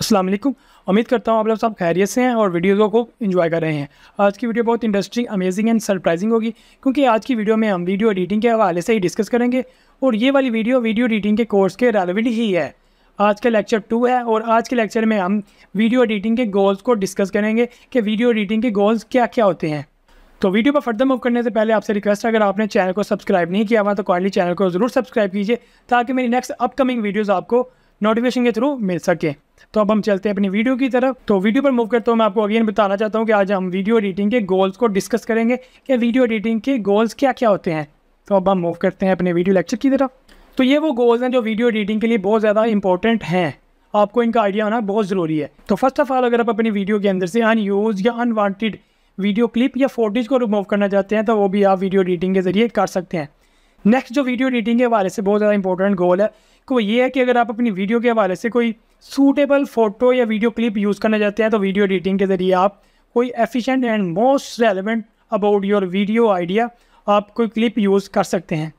अस्सलाम वालेकुम उम्मीद करता हूँ आप लोग सब खैरियत से हैं और वीडियो को खूब इन्जॉय कर रहे हैं आज की वीडियो बहुत इंटरेस्टिंग अमेजिंग एंड सरप्राइजिंग होगी क्योंकि आज की वीडियो में हम वीडियो एडिटिंग के हवाले से ही डिस्कस करेंगे और ये वाली वीडियो वीडियो एडिटिंग के कोर्स के रेलिवेंट ही है आज का लेक्चर टू है और आज के लेक्चर में हम वीडियो एडिटिंग के गोल्स को डिस्कस करेंगे कि वीडियो एडिटिंग के गोल्स क्या क्या होते हैं तो वीडियो पर फर्दर मूव करने से पहले आपसे रिक्वेस्ट है अगर आपने चैनल को सब्सक्राइब नहीं किया हुआ तो कॉन्ली चैनल को ज़रूर सब्सक्राइब कीजिए ताकि मेरी नेक्स्ट अपकमिंग वीडियोज़ आपको नोटिफिकेशन के थ्रू मिल सके तो अब हम चलते हैं अपनी वीडियो की तरफ तो वीडियो पर मूव करते हुए मैं आपको अगेन बताना चाहता हूँ कि आज हम वीडियो एडिटिंग के गोल्स को डिस्कस करेंगे कि वीडियो एडिटिंग के गोल्स क्या क्या होते हैं तो अब हम मूव करते हैं अपने वीडियो लेक्चर की तरफ तो ये वो गोल्स हैं जो वीडियो एडिटिंग के लिए बहुत ज़्यादा इंपॉर्टेंट हैं आपको इनका आइडिया होना बहुत ज़रूरी है तो फर्स्ट ऑफ ऑल अगर आप अपनी वीडियो के अंदर से अनयूज या अनवांटेड वीडियो क्लिप या फोटेज को रिमूव करना चाहते हैं तो वो भी आप वीडियो एडिटिंग के ज़रिए कर सकते हैं नेक्स्ट जो वीडियो एडिटिंग के हवाले से बहुत ज़्यादा इंपॉर्टेंट गोल है कि वो ये है कि अगर आप अपनी वीडियो के हवाले से कोई सूटेबल फोटो या वीडियो क्लिप यूज़ करना चाहते हैं तो वीडियो एडिटिंग के ज़रिए आप कोई efficient and most relevant about your video idea आप कोई क्लिप यूज़ कर सकते हैं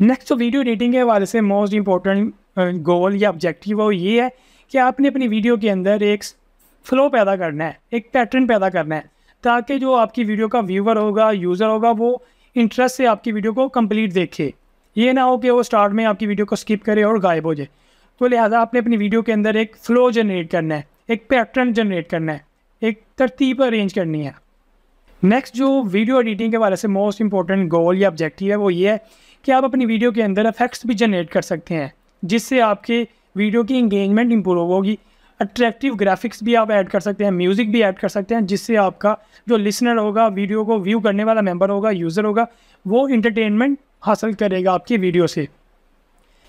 नेक्स्ट जो वीडियो एडिटिंग के हवाले से मोस्ट इंपॉर्टेंट गोल या ऑब्जेक्टिव वो ये है कि आपने अपनी वीडियो के अंदर एक फ्लो पैदा करना है एक पैटर्न पैदा करना है ताकि जो आपकी वीडियो का व्यूवर होगा यूज़र होगा वो इंटरेस्ट से आपकी वीडियो को कंप्लीट देखे ये ना हो कि वो स्टार्ट में आपकी वीडियो को स्किप करे और गायब हो जाए तो लिहाजा आपने अपनी वीडियो के अंदर एक फ्लो जनरेट करना है एक पैटर्न जनरेट करना है एक तरतीब अरेंज करनी है नेक्स्ट जो वीडियो एडिटिंग के बारे से मोस्ट इंपॉर्टेंट गोल या ऑब्जेक्टिव है वो ये है कि आप अपनी वीडियो के अंदर अफेक्ट्स भी जनरेट कर सकते हैं जिससे आपके वीडियो की इंगेजमेंट इंप्रूव होगी अट्रैक्टिव ग्राफिक्स भी आप ऐड कर सकते हैं म्यूज़िक भी ऐड कर सकते हैं जिससे आपका जो लिसनर होगा वीडियो को व्यू करने वाला मेम्बर होगा यूज़र होगा वो इंटरटेनमेंट हासिल करेगा आपकी वीडियो से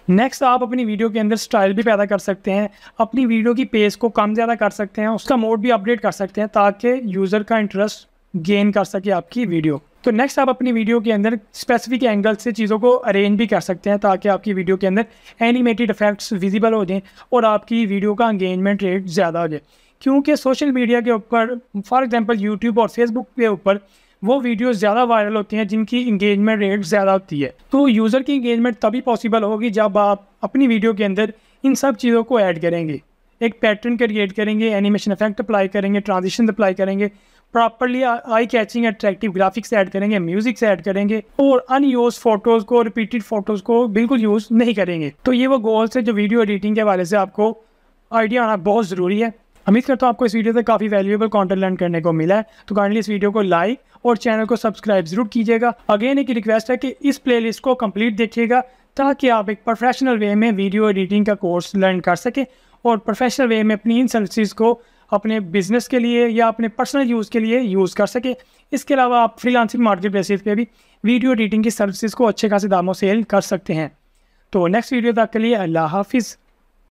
नेक्स्ट आप अपनी वीडियो के अंदर स्टाइल भी पैदा कर सकते हैं अपनी वीडियो की पेस को कम ज़्यादा कर सकते हैं उसका मोड भी अपडेट कर सकते हैं ताकि यूज़र का इंटरेस्ट गेन कर सके आपकी वीडियो तो नेक्स्ट आप अपनी वीडियो के अंदर स्पेसिफिक एंगल से चीज़ों को अरेंज भी कर सकते हैं ताकि आपकी वीडियो के अंदर एनिमेटेड इफेक्ट्स विजिबल हो जाएँ और आपकी वीडियो का इंगेजमेंट रेट ज़्यादा हो जाए क्योंकि सोशल मीडिया के ऊपर फॉर एग्जांपल यूट्यूब और फेसबुक के ऊपर वो वीडियो ज़्यादा वायरल होती हैं जिनकी इंगेजमेंट रेट ज़्यादा होती है तो यूज़र की इंगेजमेंट तभी पॉसिबल होगी जब आप अपनी वीडियो के अंदर इन सब चीज़ों को ऐड करेंगे एक पैटर्न क्रिएट करेंगे एनिमेशन इफेक्ट अप्लाई करेंगे ट्रांजिशन अप्लाई करेंगे properly eye catching attractive graphics add करेंगे म्यूजिक ऐड करेंगे और अनयूज फोटोज को रिपीटेड फोटोज को बिल्कुल यूज नहीं करेंगे तो ये वो गोल्स है जो वीडियो एडिटिंग के हवाले से आपको आइडिया आना बहुत ज़रूरी है उम्मीद करता हूँ आपको इस वीडियो से काफ़ी वैल्यूएबल कंटेंट लर्न करने को मिला है तो काइंडली इस वीडियो को लाइक और चैनल को सब्सक्राइब जरूर कीजिएगा अगेन एक रिक्वेस्ट है कि इस प्लेलिस्ट को कंप्लीट देखिएगा ताकि आप एक प्रोफेशनल वे में वीडियो एडिटिंग का कोर्स लर्न कर सकें और प्रोफेशनल वे में अपनी इन सर्विस को अपने बिजनेस के लिए या अपने पर्सनल यूज़ के लिए यूज़ कर सके इसके अलावा आप फ्रीलांसिंग मार्केट प्लेसेज पर भी वीडियो एडिटिंग की सर्विसेज को अच्छे खासे दामों सेल कर सकते हैं तो नेक्स्ट वीडियो तक के लिए अल्लाह हाफिज़